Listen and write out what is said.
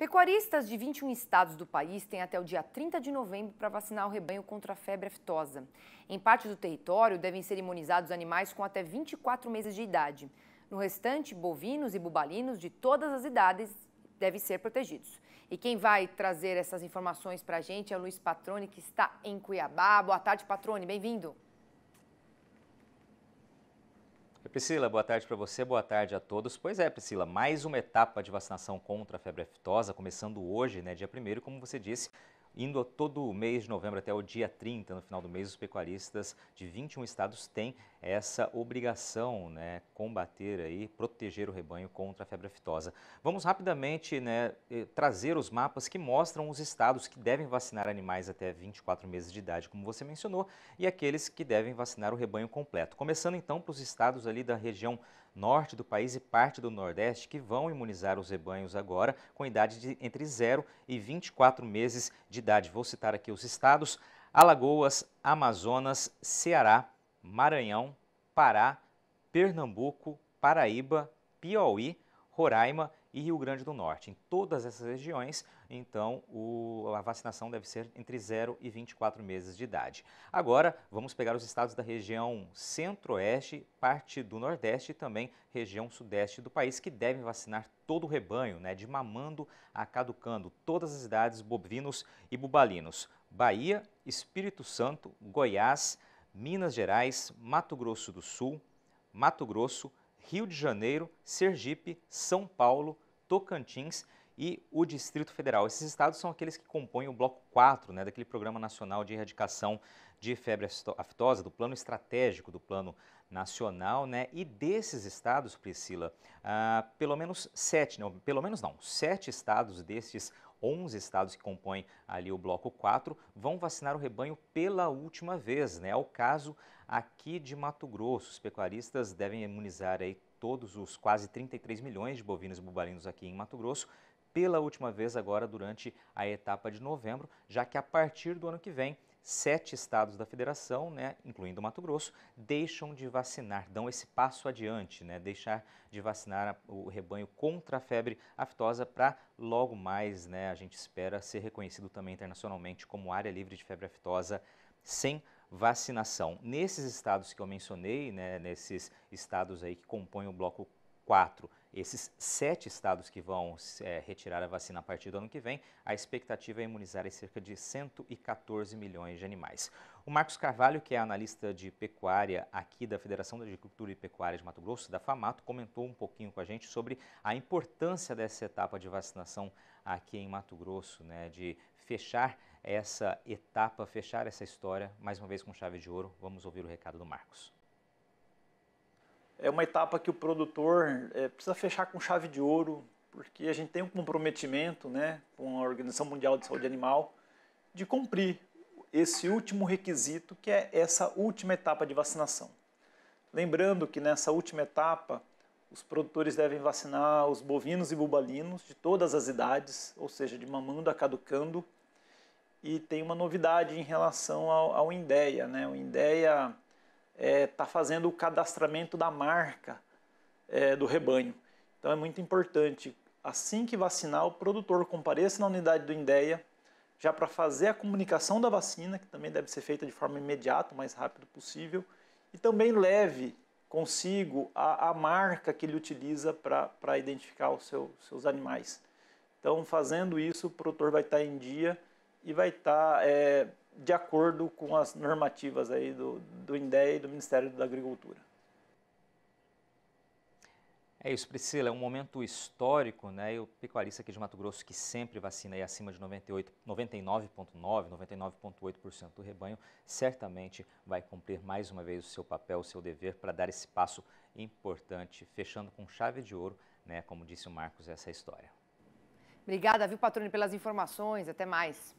Pecuaristas de 21 estados do país têm até o dia 30 de novembro para vacinar o rebanho contra a febre aftosa. Em parte do território, devem ser imunizados animais com até 24 meses de idade. No restante, bovinos e bubalinos de todas as idades devem ser protegidos. E quem vai trazer essas informações para a gente é o Luiz Patrone, que está em Cuiabá. Boa tarde, Patrone, bem-vindo. Priscila, boa tarde para você, boa tarde a todos. Pois é, Priscila, mais uma etapa de vacinação contra a febre aftosa, começando hoje, né, dia 1 como você disse, indo todo o mês de novembro até o dia 30, no final do mês, os pecuaristas de 21 estados têm essa obrigação, né, combater aí, proteger o rebanho contra a febre aftosa. Vamos rapidamente, né, eh, trazer os mapas que mostram os estados que devem vacinar animais até 24 meses de idade, como você mencionou, e aqueles que devem vacinar o rebanho completo. Começando então pelos estados ali da região norte do país e parte do nordeste que vão imunizar os rebanhos agora com idade de entre 0 e 24 meses de idade. Vou citar aqui os estados: Alagoas, Amazonas, Ceará, Maranhão, Pará, Pernambuco, Paraíba, Piauí, Roraima e Rio Grande do Norte. Em todas essas regiões, então, o, a vacinação deve ser entre 0 e 24 meses de idade. Agora, vamos pegar os estados da região centro-oeste, parte do nordeste e também região sudeste do país, que devem vacinar todo o rebanho, né, de mamando a caducando, todas as idades bovinos e bubalinos. Bahia, Espírito Santo, Goiás, Minas Gerais, Mato Grosso do Sul, Mato Grosso, Rio de Janeiro, Sergipe, São Paulo, Tocantins e o Distrito Federal. Esses estados são aqueles que compõem o bloco 4, né, daquele Programa Nacional de Erradicação de Febre Aftosa, do plano estratégico do Plano Nacional, né? E desses estados, Priscila, ah, pelo menos sete, não, pelo menos não, sete estados destes 11 estados que compõem ali o bloco 4 vão vacinar o rebanho pela última vez, né? É o caso aqui de Mato Grosso. Os pecuaristas devem imunizar aí todos os quase 33 milhões de bovinos e bubalinos aqui em Mato Grosso pela última vez agora durante a etapa de novembro, já que a partir do ano que vem, sete estados da federação, né, incluindo o Mato Grosso, deixam de vacinar, dão esse passo adiante, né, deixar de vacinar o rebanho contra a febre aftosa para logo mais, né, a gente espera ser reconhecido também internacionalmente como área livre de febre aftosa sem vacinação. Nesses estados que eu mencionei, né, nesses estados aí que compõem o bloco 4 esses sete estados que vão é, retirar a vacina a partir do ano que vem, a expectativa é imunizar cerca de 114 milhões de animais. O Marcos Carvalho, que é analista de pecuária aqui da Federação da Agricultura e Pecuária de Mato Grosso, da FAMATO, comentou um pouquinho com a gente sobre a importância dessa etapa de vacinação aqui em Mato Grosso, né, de fechar essa etapa, fechar essa história, mais uma vez com chave de ouro. Vamos ouvir o recado do Marcos é uma etapa que o produtor é, precisa fechar com chave de ouro, porque a gente tem um comprometimento né, com a Organização Mundial de Saúde Animal de cumprir esse último requisito, que é essa última etapa de vacinação. Lembrando que nessa última etapa, os produtores devem vacinar os bovinos e bubalinos de todas as idades, ou seja, de mamando a caducando. E tem uma novidade em relação ao, ao INDEA. Né? O INDEA está é, tá fazendo o cadastramento da marca é, do rebanho. Então é muito importante, assim que vacinar, o produtor compareça na unidade do INDEA, já para fazer a comunicação da vacina, que também deve ser feita de forma imediata, o mais rápido possível, e também leve consigo a, a marca que ele utiliza para identificar os seu, seus animais. Então, fazendo isso, o produtor vai estar tá em dia e vai estar tá, é, de acordo com as normativas aí do, do INDEA e do Ministério da Agricultura. É isso, Priscila, é um momento histórico, né? E o pecuarista aqui de Mato Grosso, que sempre vacina aí acima de 98, 99,9%, 99,8% do rebanho, certamente vai cumprir mais uma vez o seu papel, o seu dever para dar esse passo importante, fechando com chave de ouro, né? Como disse o Marcos, essa é história. Obrigada, viu, Patrônio, pelas informações. Até mais.